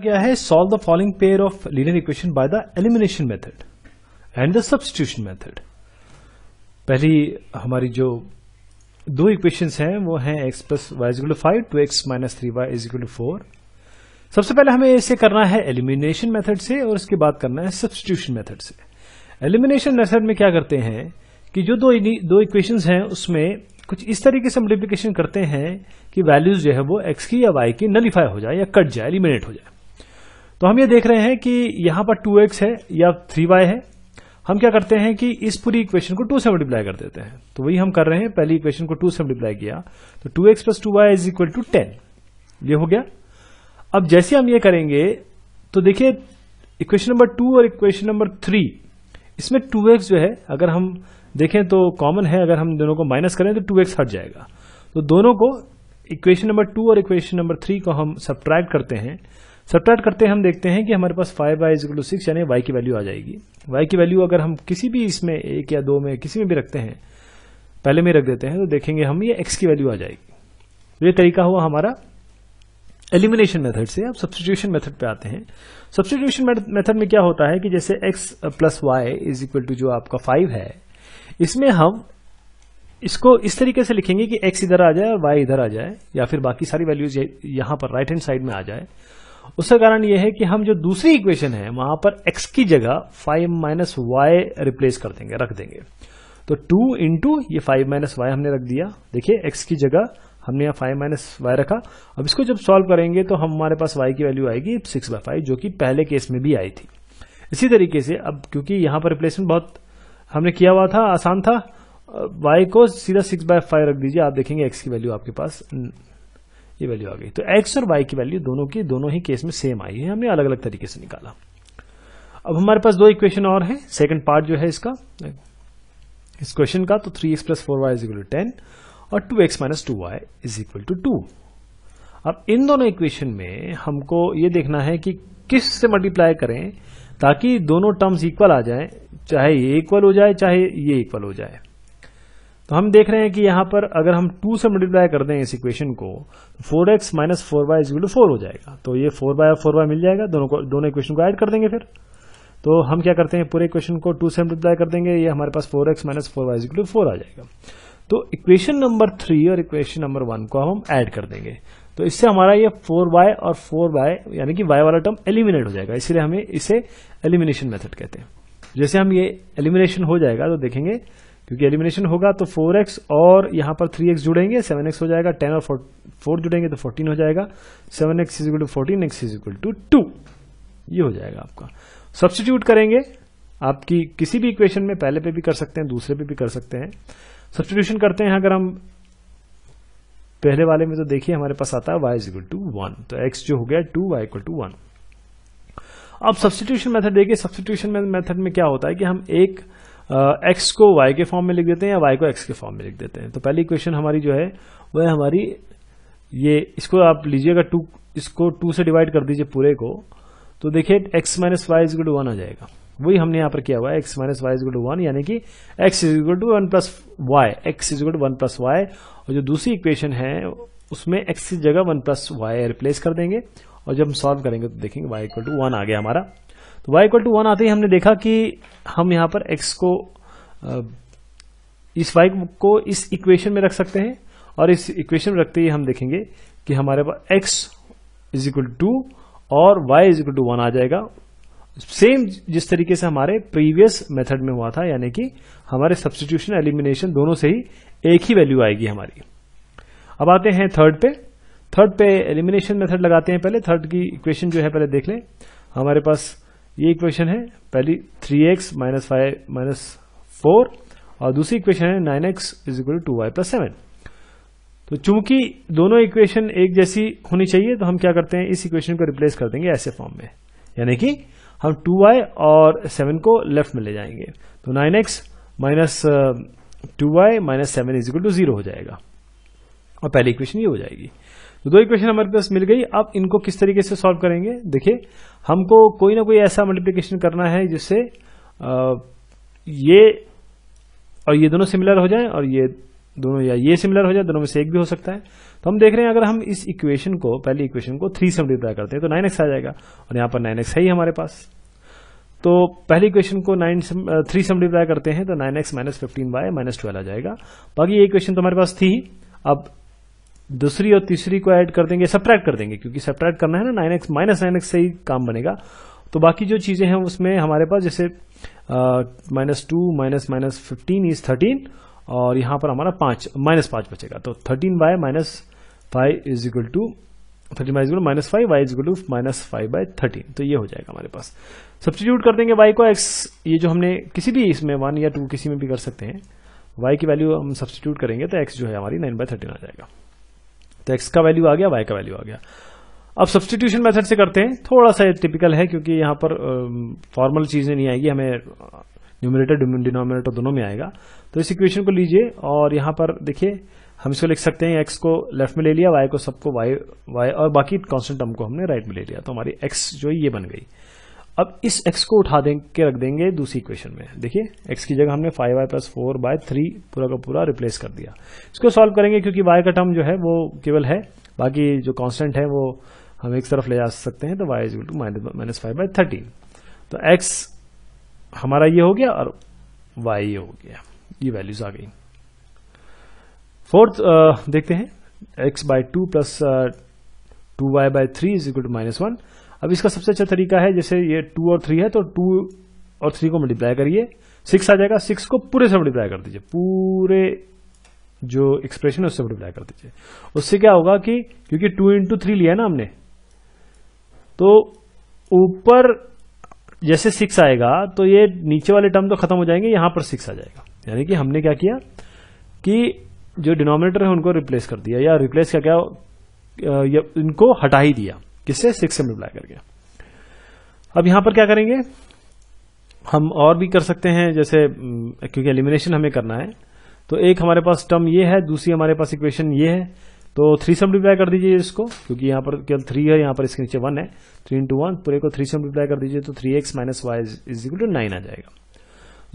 गया है solve the following pair of linear equation by the elimination method and the substitution method पहली हमारी जो दो इक्वेशंस हैं वो हैं x plus y equal five two x minus three y equal four सबसे पहले हमें इसे करना है एलिमिनेशन मेथड से और उसके बाद करना है सब्सटीट्यूशन मेथड से एलिमिनेशन मेथड में क्या करते हैं कि जो दो दो इक्वेशंस हैं उसमें कुछ इस तरीके से मल्टीप्लीकेशन करते हैं कि वैल्यूज जो है वो एक्स की या वाई की नलीफाई हो जाए या कट जाए एलिमिनेट हो जाए तो हम ये देख रहे हैं कि यहां पर 2x है या 3y है हम क्या करते हैं कि इस पूरी इक्वेशन को 2 से मल्टीप्लाई कर देते हैं तो वही हम कर रहे हैं पहली इक्वेशन को 2 से मल्टीप्लाई किया तो 2x x plus two y is equal to ten ये हो गया अब जैसे हम ये करेंगे तो देखिए इक्वेशन नंबर टू और इक्वेशन नंबर थ्री इसमें 2x जो है अगर हम देखें तो कॉमन है अगर हम दोनों को माइनस करें तो 2x हट जाएगा तो दोनों को इक्वेशन नंबर टू और इक्वेशन नंबर थ्री को हम सब्ट्रैक्ट करते हैं सब्ट्रैट करते हम देखते हैं कि हमारे पास five y is to six यानी वाई की वैल्यू आ जाएगी वाई की वैल्यू अगर हम किसी भी इसमें एक या दो में किसी में भी रखते हैं पहले में रख देते हैं तो देखेंगे हम ये एक्स की वैल्यू आ जाएगी तो ये तरीका हुआ हमारा एलिमिनेशन मेथड से अब सब्सटीट्यूशन मेथड पे आते हैं सब्सटीट्यूशन मेथड में क्या होता है कि जैसे x plus y is equal to जो आपका फाइव है इसमें हम इसको इस तरीके से लिखेंगे कि x इधर आ जाए और y इधर आ जाए या फिर बाकी सारी वैल्यूज यहां पर राइट हैंड साइड में आ जाए उसका कारण यह है कि हम जो दूसरी इक्वेशन है वहां पर एक्स की जगह फाइव माइनस वाई रिप्लेस कर देंगे रख देंगे तो टू इंटू ये फाइव माइनस वाई हमने रख दिया देखिए एक्स की जगह हमने यहाँ फाइव माइनस वाई रखा अब इसको जब सॉल्व करेंगे तो हमारे पास वाई की वैल्यू आएगी सिक्स बाय फाइव जो कि पहले केस में भी आई थी इसी तरीके से अब क्योंकि यहां पर रिप्लेसमेंट बहुत हमने किया हुआ था आसान था वाई को सीधा सिक्स बाय फाइव रख दीजिए आप देखेंगे एक्स की वैल्यू आपके पास ये वैल्यू आ गई तो एक्स और वाई की वैल्यू दोनों की दोनों ही केस में सेम आई है हमने अलग अलग तरीके से निकाला अब हमारे पास दो इक्वेशन और है सेकेंड पार्ट जो है इसका इस क्वेश्चन का तो three x plus four y is equal to ten और two x minus two y is equal to two अब इन दोनों इक्वेशन में हमको ये देखना है कि किस से मल्टीप्लाई करें ताकि दोनों टर्म्स इक्वल आ जाएं चाहे ये इक्वल हो जाए चाहे ये इक्वल हो जाए तो हम देख रहे हैं कि यहां पर अगर हम टू से मल्टीप्लाई कर दें इस इक्वेशन को four x minus four y equal to four हो जाएगा तो ये फोर बाय फोर वाई मिल जाएगा दोनों को दोनों इक्वेशन को ऐड कर देंगे फिर तो हम क्या करते हैं पूरे इक्वेशन को टू से मल्टीप्लाई कर देंगे ये हमारे पास four x minus four y equal four आ जाएगा तो इक्वेशन नंबर थ्री और इक्वेशन नंबर वन को हम ऐड कर देंगे तो इससे हमारा ये फोर वाई और फोर यानी कि वाई वाला टर्म एलिमिनेट हो जाएगा इसलिए हमें इसे एलिमिनेशन मेथड कहते हैं जैसे हम ये एलिमिनेशन हो जाएगा तो देखेंगे क्योंकि एलिमिनेशन होगा तो 4x और यहां पर 3x जुड़ेंगे 7x हो जाएगा 10 और 4 जुड़ेंगे तो 14 हो जाएगा 7x x is equal to fourteen x is equal to two ये हो जाएगा आपका सब्सटीट्यूट करेंगे आपकी किसी भी इक्वेशन में पहले पे भी कर सकते हैं दूसरे पे भी कर सकते हैं सब्सटीट्यूशन करते हैं अगर हम पहले वाले में तो देखिए हमारे पास आता है y is equal to one तो x जो हो गया two y equal to one अब सब्सटीट्यूशन मेथड देखिए सब्सटीट्यूशन मेथड में क्या होता है कि हम एक एक्स को वाई के फॉर्म में लिख देते हैं या वाई को एक्स के फॉर्म में लिख देते हैं तो पहली इक्वेशन हमारी जो है वह हमारी ये इसको आप लीजिएगा टू इसको टू से डिवाइड कर दीजिए पूरे को तो देखिए x minus y is to one आ जाएगा वही हमने यहां पर किया हुआ है x minus y is to one यानी कि x equal to one plus y x is to one plus y और जो दूसरी इक्वेशन है उसमें एक्स की जगह वन प्लस वाई रिप्लेस कर देंगे और जब हम सॉल्व करेंगे तो देखेंगे वाई इक्वल टू वन आ गया हमारा तो y इक्वल टू वन आते ही हमने देखा कि हम यहां पर x को इस y को इस इक्वेशन में रख सकते हैं और इस इक्वेशन में रखते ही हम देखेंगे कि हमारे पास x इज इक्वल टू और y is equal to one आ जाएगा सेम जिस तरीके से हमारे प्रीवियस मेथड में हुआ था यानी कि हमारे सब्सटीट्यूशन एलिमिनेशन दोनों से ही एक ही वैल्यू आएगी हमारी अब आते हैं थर्ड पे थर्ड पे एलिमिनेशन मेथड लगाते हैं पहले थर्ड की इक्वेशन जो है पहले देख लें हमारे पास ये इक्वेशन है पहली three x minus five minus four और दूसरी इक्वेशन है nine x is equal to y plus seven तो चूंकि दोनों इक्वेशन एक जैसी होनी चाहिए तो हम क्या करते हैं इस इक्वेशन को रिप्लेस कर देंगे ऐसे फॉर्म में यानी कि हम 2y और 7 को लेफ्ट में ले जाएंगे तो 9x x minus two y minus seven equal to zero हो जाएगा और पहली इक्वेशन ये हो जाएगी तो दो इक्वेशन हमारे पास मिल गई अब इनको किस तरीके से सॉल्व करेंगे देखिए हमको कोई ना कोई ऐसा मल्टीप्लीकेशन करना है जिससे ये और ये दोनों सिमिलर हो जाए और ये दोनों या ये सिमिलर हो जाए दोनों में से एक भी हो सकता है तो हम देख रहे हैं अगर हम इस इक्वेशन को पहली इक्वेशन को थ्री से मल्टीप्लाई करते हैं तो नाइन एक्स आ जाएगा और यहां पर नाइन एक्स है हमारे पास तो पहली इक्वेशन को नाइन थ्री से मल्टीप्लाई करते हैं तो nine x minus fifteen by minus twelve आ जाएगा बाकी ये इक्वेशन तो हमारे पास थी अब दूसरी और तीसरी को ऐड कर देंगे सप्रैक्ट कर देंगे क्योंकि सप्रैक्ट करना है ना nine x minus nine x से ही काम बनेगा तो बाकी जो चीज़ें हैं उसमें हमारे पास जैसे minus two minus minus fifteen is thirteen और यहां पर हमारा पांच माइनस पांच बचेगा तो thirteen by minus five is equal to thirteen by is equal minus five y equal to minus five by thirteen तो ये हो जाएगा हमारे पास सब्सटीट्यूट कर देंगे वाई को एक्स ये जो हमने किसी भी इसमें वन या टू किसी में भी कर सकते हैं वाई की वैल्यू हम सब्सटीट्यूट करेंगे तो एक्स जो है हमारी नाइन बाय थर्टीन आ जाएगा तो एक्स का वैल्यू आ गया वाई का वैल्यू आ गया अब सब्सटीट्यूशन मेथड से करते हैं थोड़ा सा टिपिकल है क्योंकि यहां पर फॉर्मल चीज़ें नहीं आएगी हमें न्यूमिनेटर डिनोमिनेटर तो दोनों में आएगा तो इस इक्वेशन को लीजिए और यहां पर देखिए हम इसको लिख सकते हैं एक्स को लेफ्ट में ले लिया वाई को सबको वाई वाई और बाकी कॉन्स्टेंट टर्म को हमने राइट में ले लिया तो हमारी एक्स जो है ये बन गई अब इस एक्स को उठा दें के रख देंगे दूसरी इक्वेशन में देखिए एक्स की जगह हमने five y plus four by three पूरा का पूरा रिप्लेस कर दिया इसको सॉल्व करेंगे क्योंकि वाई का टर्म जो है वो केवल है बाकी जो कांस्टेंट है वो हम एक तरफ ले जा सकते हैं तो y is to minus five by thirteen तो एक्स हमारा ये हो गया और वाई ये हो गया ये वैल्यूज आ गई फोर्थ देखते हैं x by two plus two y by three is equal to minus one अब इसका सबसे अच्छा तरीका है जैसे ये टू और थ्री है तो टू और थ्री को मल्टीप्लाई करिए सिक्स आ जाएगा सिक्स को पूरे से मल्टीप्लाई कर दीजिए पूरे जो एक्सप्रेशन है उससे मल्टीप्लाई कर दीजिए उससे क्या होगा कि क्योंकि टू इंटू थ्री लिया ना हमने तो ऊपर जैसे सिक्स आएगा तो ये नीचे वाले टर्म तो खत्म हो जाएंगे यहां पर सिक्स आ जाएगा यानी कि हमने क्या किया कि जो डिनोमिनेटर है उनको रिप्लेस कर दिया या रिप्लेस क्या क्या इनको हटा ही दिया किससे सिक्स से मल्टीप्लाई करके अब यहां पर क्या करेंगे हम और भी कर सकते हैं जैसे क्योंकि एलिमिनेशन हमें करना है तो एक हमारे पास टर्म ये है दूसरी हमारे पास इक्वेशन ये है तो थ्री से मल्टीप्लाई कर दीजिए इसको क्योंकि यहां पर केवल थ्री है यहां पर इसके नीचे वन है थ्री इंटू वन पूरे को थ्री से मल्टीप्लाई कर दीजिए तो three x minus y is equal to nine आ जाएगा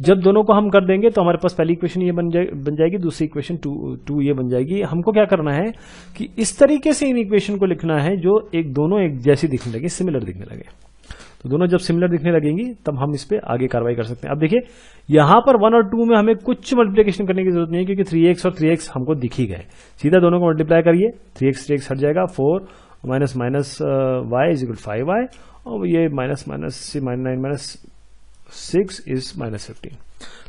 जब दोनों को हम कर देंगे तो हमारे पास पहली इक्वेशन ये बन जाए बन जाएगी दूसरी इक्वेशन टू टू ये बन जाएगी हमको क्या करना है कि इस तरीके से इन इक्वेशन को लिखना है जो एक दोनों एक जैसी दिखने लगे सिमिलर दिखने लगे तो दोनों जब सिमिलर दिखने लगेंगी तब हम इस पर आगे कार्रवाई कर सकते हैं अब देखिए यहां पर वन और टू में हमें कुछ मल्टीप्लीकेशन करने की जरूरत नहीं है क्योंकि थ्री एक्स और थ्री एक्स हमको दिखी गए सीधा दोनों को मल्टीप्लाई करिए थ्री एक्स थ्री एक्स हट जाएगा four minus minus y is equal five y और ये minus minus minus nine minus six is minus fifteen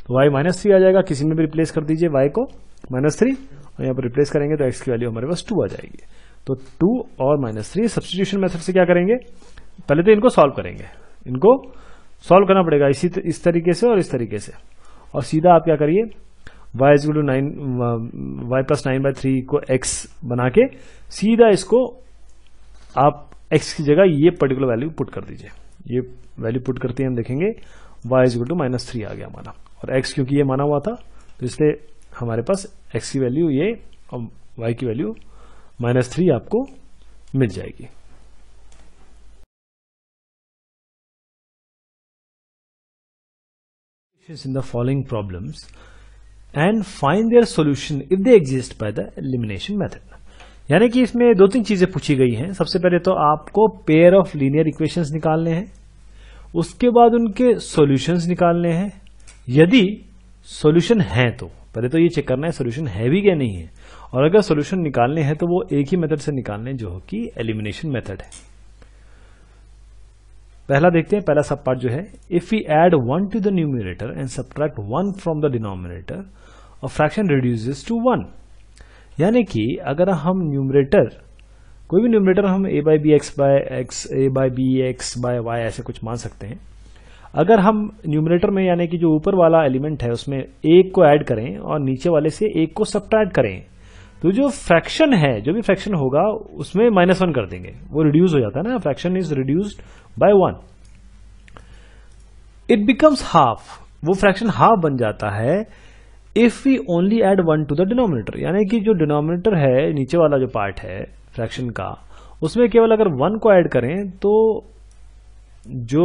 तो वाई माइनस थ्री आ जाएगा किसी में भी रिप्लेस कर दीजिए वाई को माइनस थ्री और यहां पर रिप्लेस करेंगे तो एक्स की वैल्यू हमारे पास टू आ जाएगी तो टू और माइनस थ्री सब्सटीट्यूशन मेथड से क्या करेंगे पहले तो इनको सॉल्व करेंगे इनको सॉल्व करना पड़ेगा इसी इस तरीके से और इस तरीके से और सीधा आप क्या करिए y is to nine y plus nine by three को x बना के सीधा इसको आप x की जगह ये पर्टिकुलर वैल्यू पुट कर दीजिए ये वैल्यू पुट करते हैं हम देखेंगे y is to minus three आ गया माना और x क्योंकि ये माना हुआ था तो इसलिए हमारे पास x की वैल्यू ये और y की वैल्यू माइनस थ्री आपको मिल जाएगी in the following problems and find their solution if they exist by the elimination method यानी कि इसमें दो तीन चीजें पूछी गई हैं सबसे पहले तो आपको पेयर ऑफ लीनियर इक्वेशंस निकालने हैं उसके बाद उनके सॉल्यूशंस निकालने हैं यदि सॉल्यूशन है तो पहले तो ये चेक करना है सॉल्यूशन है भी क्या नहीं है और अगर सॉल्यूशन निकालने हैं तो वो एक ही मेथड से निकालने जो कि एलिमिनेशन मेथड है पहला देखते हैं पहला सब पार्ट जो है if you add one to the numerator and subtract one from the denominator और फ्रैक्शन रिड्यूसेस टू वन यानी कि अगर हम न्यूमरेटर कोई भी न्यूमरेटर हम a by b x by x a by b x by y ऐसे कुछ मान सकते हैं अगर हम न्यूमरेटर में यानी कि जो ऊपर वाला एलिमेंट है उसमें एक को ऐड करें और नीचे वाले से एक को सब्ट्रैक्ट करें तो जो फ्रैक्शन है जो भी फ्रैक्शन होगा उसमें माइनस वन कर देंगे वो रिड्यूस हो जाता है ना fraction is reduced by one it becomes half वो फ्रैक्शन हाफ बन जाता है if we only add one to the denominator यानी कि जो डिनोमिनेटर है नीचे वाला जो पार्ट है फ्रैक्शन का उसमें केवल अगर वन को ऐड करें तो जो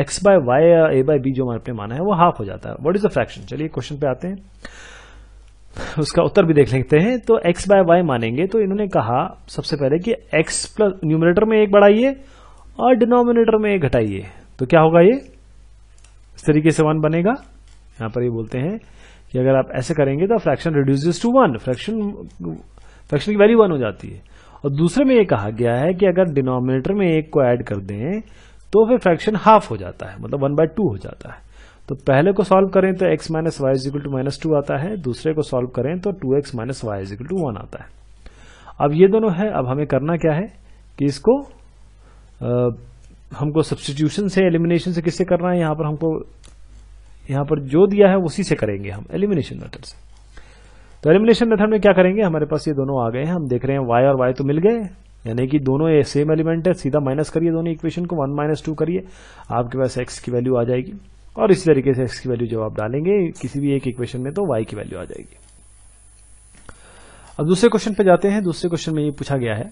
एक्स बाय वाई या ए बाय बी जो हमारे माना है वो हाफ हो जाता है व्हाट इज द फ्रैक्शन चलिए क्वेश्चन पे आते हैं उसका उत्तर भी देख लेते हैं तो एक्स बाय वाई मानेंगे तो इन्होंने कहा सबसे पहले कि एक्स प्लस न्यूमिनेटर में एक बढ़ाइए और डिनोमिनेटर में एक घटाइए तो क्या होगा ये इस तरीके से वन बनेगा यहां पर ये बोलते हैं कि अगर आप ऐसे करेंगे तो fraction reduce to one fraction fraction की वैल्यू वन हो जाती है और दूसरे में ये कहा गया है कि अगर डिनोमिनेटर में एक को ऐड कर दें तो फिर फ्रैक्शन हाफ हो जाता है मतलब वन बाय टू हो जाता है तो पहले को सॉल्व करें तो x minus y is equal to minus two आता है दूसरे को सॉल्व करें तो two x minus y is equal to one आता है अब ये दोनों है अब हमें करना क्या है कि इसको आ, हमको सब्सटीट्यूशन से एलिमिनेशन से किससे करना है यहां पर हमको यहां पर जो दिया है उसी से करेंगे हम एलिमिनेशन मेथड से तो एलिमिनेशन मेथड में क्या करेंगे हमारे पास ये दोनों आ गए हैं हम देख रहे हैं वाई और वाई तो मिल गए यानी कि दोनों ये सेम एलिमेंट है सीधा माइनस करिए दोनों इक्वेशन को वन माइनस टू करिए आपके पास एक्स की वैल्यू आ जाएगी और इसी तरीके से एक्स की वैल्यू जब आप डालेंगे किसी भी एक इक्वेशन में तो वाई की वैल्यू आ जाएगी अब दूसरे क्वेश्चन पे जाते हैं दूसरे क्वेश्चन में ये पूछा गया है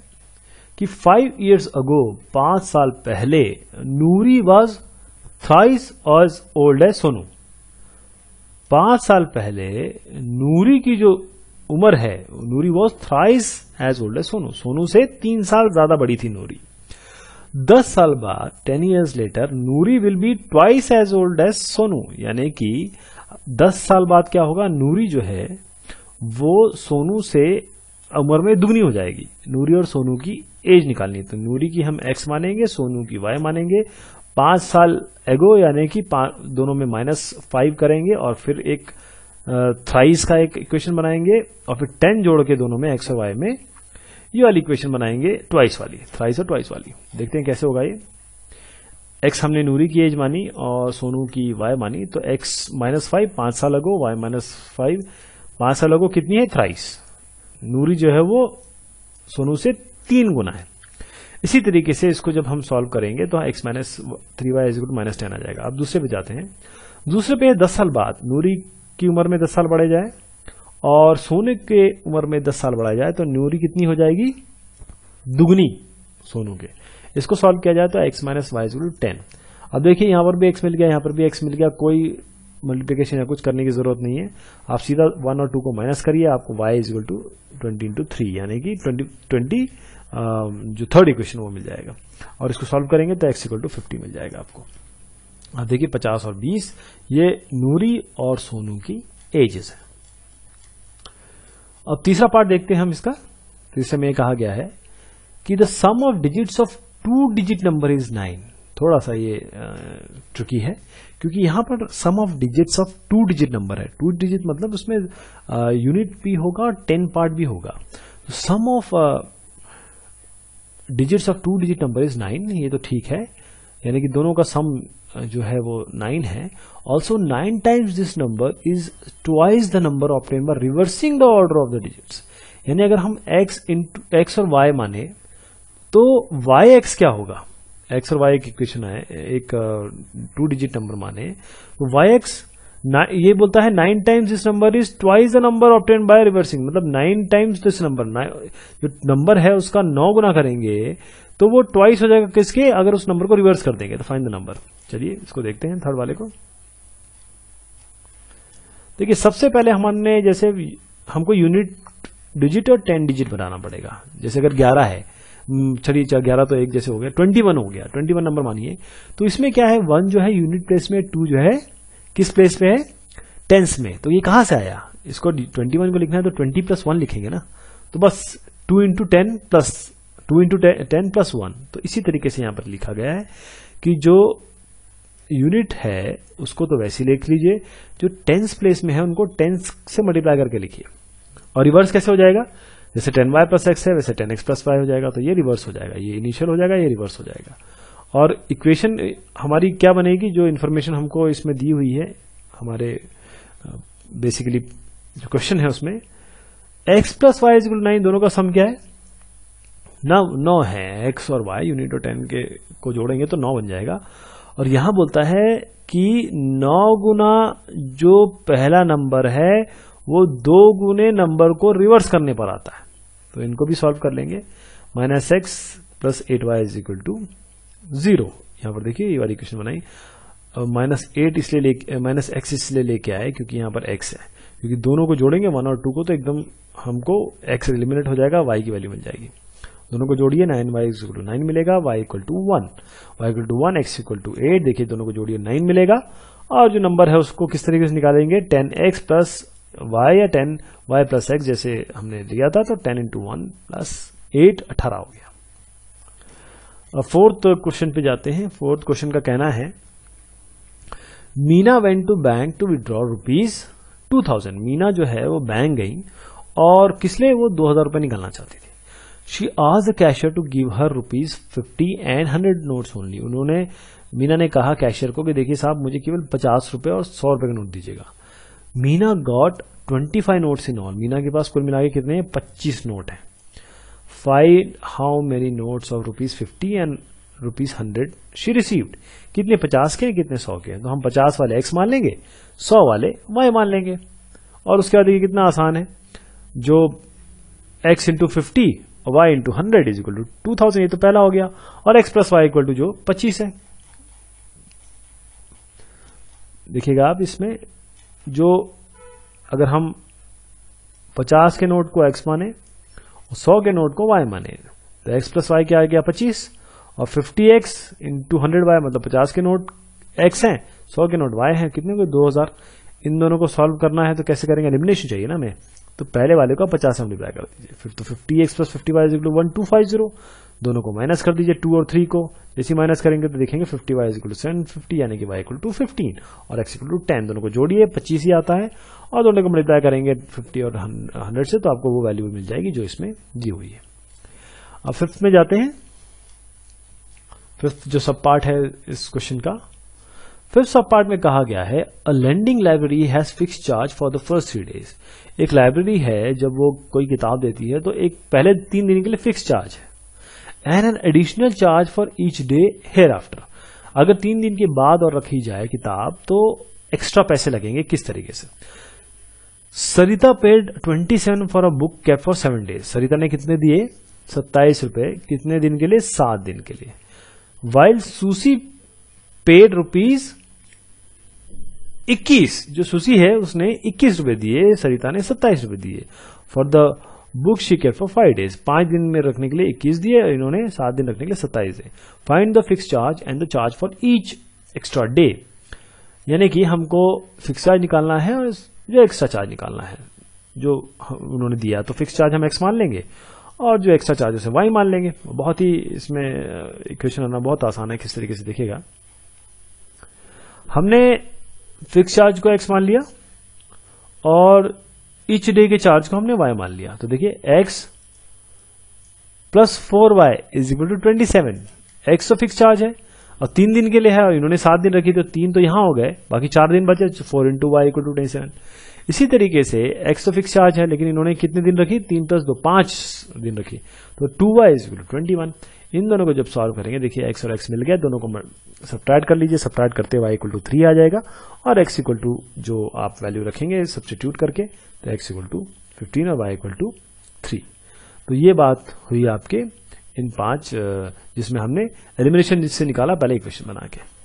कि फाइव ईयर्स अगो पांच साल पहले Noori was thrice as old है सोनू पांच साल पहले नूरी की जो उम्र है Noori was thrice as old as Sonu Sonu से तीन साल ज्यादा बड़ी थी नूरी दस साल बाद ten years later Noori will be twice as old as Sonu यानी कि दस साल बाद क्या होगा नूरी जो है वो सोनू से उम्र में दुगनी हो जाएगी नूरी और सोनू की एज निकालनी तो नूरी की हम एक्स मानेंगे सोनू की वाई मानेंगे पांच साल एगो यानी कि दोनों में माइनस फाइव करेंगे और फिर एक थ्राइस का एक इक्वेशन बनाएंगे और फिर टेन जोड़ के दोनों में एक्स और वाई में ये वाली इक्वेशन बनाएंगे ट्वाइस वाली थ्राइस और ट्वाइस वाली देखते हैं कैसे होगा ये एक्स हमने नूरी की एज मानी और सोनू की वाई मानी तो एक्स माइनस फाइव पांच साल लगो वाई माइनस फाइव पांच साल अगो कितनी है थ्राइस नूरी जो है वो सोनू से तीन गुना है इसी तरीके से इसको जब हम सॉल्व करेंगे तो x minus three y is equal minus ten आ जाएगा अब दूसरे पे जाते हैं दूसरे पे दस साल बाद नूरी की उम्र में दस साल बढ़े जाए और सोने के उम्र में दस साल बढ़ाया जाए तो न्यूरी कितनी हो जाएगी दुगनी सोनू के इसको सॉल्व किया जाए तो x minus y is equal ten अब देखिए यहां पर भी एक्स मिल गया यहां पर भी एक्स मिल गया कोई मल्टीप्लीकेशन या कुछ करने की जरूरत नहीं है आप सीधा वन और टू को माइनस करिए आपको y is equal to twenty into three यानी कि ट्वेंटी ट्वेंटी जो थर्ड इक्वेशन वो मिल जाएगा और इसको सॉल्व करेंगे तो एक्स इक्वल टू फिफ्टी मिल जाएगा आपको अब देखिए पचास और बीस ये नूरी और सोनू की एजेस है अब तीसरा पार्ट देखते हैं हम इसका तीसरे तो में कहा गया है कि the sum of digit of two digit number is nine थोड़ा सा ये ट्रिकी है क्योंकि यहां पर sum of digits of two digit number है टू डिजिट मतलब उसमें यूनिट भी होगा और टेन पार्ट भी होगा सम तो of digits of two digit number is nine ये तो ठीक है यानी कि दोनों का सम जो है वो नाइन है also nine times this number is twice the number of टेम्बर reversing the order of the digits यानी अगर हम x एक्स और y माने तो y x क्या होगा x और y एक इक्वेशन है एक टू डिजिट नंबर माने तो वाई एक्स ये बोलता है nine times this number is twice the number obtained by reversing मतलब नाइन टाइम्स दिस नंबर जो नंबर है उसका नौ गुना करेंगे तो वो ट्वाइस हो जाएगा किसके अगर उस नंबर को रिवर्स कर देंगे तो फाइन द नंबर चलिए इसको देखते हैं थर्ड वाले को देखिए सबसे पहले हमने जैसे हमको यूनिट डिजिट और टेन डिजिट बनाना पड़ेगा जैसे अगर ग्यारह है हम्म, चलिए चार ग्यारह तो एक जैसे हो गया ट्वेंटी वन हो गया ट्वेंटी वन नंबर मानिए तो इसमें क्या है वन जो है यूनिट प्लेस में टू जो है किस प्लेस पे है टेंस में तो ये कहां से आया इसको 21 को लिखना है तो 20 प्लस वन लिखेंगे ना तो बस 2 into ten plus two into ten plus one तो इसी तरीके से यहां पर लिखा गया है कि जो यूनिट है उसको तो वैसे लिख लीजिए जो टेंस प्लेस में है उनको टेंस से मल्टीप्लाई करके लिखिए और रिवर्स कैसे हो जाएगा जैसे टेन वाई प्लस एक्स है वैसे टेन एक्स प्लस वाई हो जाएगा तो ये रिवर्स हो जाएगा ये इनिशियल हो जाएगा ये रिवर्स हो जाएगा और इक्वेशन हमारी क्या बनेगी जो इन्फॉर्मेशन हमको इसमें दी हुई है हमारे बेसिकली जो क्वेश्चन है उसमें x plus y is equal nine दोनों का सम क्या है नौ नौ है एक्स और वाई यूनिट और टेन के को जोड़ेंगे तो नौ बन जाएगा और यहां बोलता है कि नौ गुना जो पहला नंबर है वो दो गुने नंबर को रिवर्स करने पर आता है तो इनको भी सॉल्व कर लेंगे minus x plus eight y is equal to zero यहां पर देखिए ये वाली इक्वेशन बनाई माइनस एट इसलिए माइनस एक्स इसलिए लेके आए क्योंकि यहां पर एक्स है क्योंकि दोनों को जोड़ेंगे वन और टू को तो एकदम हमको एक्स एलिमिनेट हो जाएगा वाई की वैल्यू मिल जाएगी दोनों को जोड़िए nine y equal to nine मिलेगा y equal to one y equal to one x equal to eight देखिए दोनों को जोड़िए नाइन मिलेगा और जो नंबर है उसको किस तरीके से निकालेंगे टेन एक्स प्लस वाई या टेन वाई प्लस एक्स जैसे हमने लिया था तो ten into one plus eight अठारह हो गया फोर्थ क्वेश्चन पे जाते हैं फोर्थ क्वेश्चन का कहना है Meena went to bank to withdraw rupees two thousand Meena जो है वो बैंक गई और किसलिए वो दो हजार रुपए निकालना चाहती थी शी आज the cashier to give her rupees fifty and hundred notes only उन्होंने मीना ने कहा कैशियर को कि देखिए साहब मुझे केवल पचास रुपए और सौ रुपए का नोट दीजिएगा Meena got twenty five note in all Meena के पास कुल मिला के कितने पच्चीस नोट है five how many notes of rupees fifty and rupees hundred she received कितने पचास के हैं कितने सौ के हैं तो हम पचास वाले एक्स मान लेंगे सौ वाले वाई मान लेंगे और उसके बाद ये कितना आसान है जो एक्स इंटू फिफ्टी और y into hundred is equal to two thousand ये तो पहला हो गया और x plus y equal to जो पच्चीस है देखिएगा आप इसमें जो अगर हम पचास के नोट को एक्स माने सौ के नोट को वाई माने तो एक्स प्लस वाई क्या आ गया पच्चीस और fifty x into hundred y मतलब पचास के नोट एक्स हैं सौ के नोट वाई हैं कितने को दो हजार इन दोनों को सॉल्व करना है तो कैसे करेंगे एलिमिनेशन चाहिए ना हमें तो पहले वाले को पचास हम डिप्लाई कर दीजिए फिर तो fifty x plus fifty y one two five zero दोनों को माइनस कर दीजिए टू और थ्री को जैसे माइनस करेंगे तो देखेंगे fifty y equal to seven fifty यानी कि वाई इक्वल टू फिफ्टीन और एक्स इक्वल टू टेन दोनों को जोड़िए पच्चीस ही आता है और दोनों को मल्टीप्लाई करेंगे फिफ्टी और हंड्रेड से तो आपको वो वैल्यू मिल जाएगी जो इसमें दी हुई है अब फिफ्थ में जाते हैं फिफ्थ जो सब पार्ट है इस क्वेश्चन का फिफ्थ सब पार्ट में कहा गया है a lending library has fix charge for the first three days एक लाइब्रेरी है जब वो कोई किताब देती है तो एक पहले तीन दिन के लिए फिक्स चार्ज है and an additional charge for each day hereafter अगर तीन दिन के बाद और रखी जाए किताब तो एक्स्ट्रा पैसे लगेंगे किस तरीके से Sarita paid 27 for a book kept for seven days Sarita ने कितने दिए सत्ताईस रुपए कितने दिन के लिए सात दिन के लिए वाइल्ड सुशी पेड रुपीज इक्कीस जो सुशी है उसने इक्कीस रुपए दिए सरिता ने सत्ताईस रुपए दिए for the book she kept for five days पांच दिन में रखने के लिए इक्कीस दिए इन्होंने सात दिन रखने के लिए सत्ताईस दिए find the fix charge and the charge for each extra day यानी कि हमको फिक्स चार्ज निकालना है और जो एक्स्ट्रा चार्ज निकालना है जो उन्होंने दिया तो फिक्स चार्ज हम एक्स मान लेंगे और जो एक्स्ट्रा चार्जेस है वाई मान लेंगे बहुत ही इसमें इक्वेशन आना बहुत आसान है किस तरीके से देखेगा हमने फिक्स चार्ज को एक्स मान लिया और इच डे के चार्ज को हमने वाई मान लिया तो देखिए x plus four y is equal to twenty seven x तो फिक्स चार्ज है और तीन दिन के लिए है और इन्होंने सात दिन रखी तो तीन तो यहां हो गए बाकी चार दिन बचे four into y equal to twenty seven इसी तरीके से एक्स तो फिक्स चार्ज है लेकिन इन्होंने कितने दिन रखी तीन प्लस दो पांच दिन रखी तो two y is twenty one इन दोनों को जब सॉल्व करेंगे देखिए एक्स और एक्स मिल गया दोनों को सब्ट्रैक्ट कर लीजिए सब्ट्रैक्ट करते वाई इक्वल टू थ्री आ जाएगा और एक्स इक्वल टू जो आप वैल्यू रखेंगे सब्सटीट्यूट करके तो एक्स इक्वल टू फिफ्टीन और वाई इक्वल टू थ्री तो ये बात हुई आपके इन पांच जिसमें हमने एलिमिनेशन जिससे निकाला पहले इक्वेशन बना के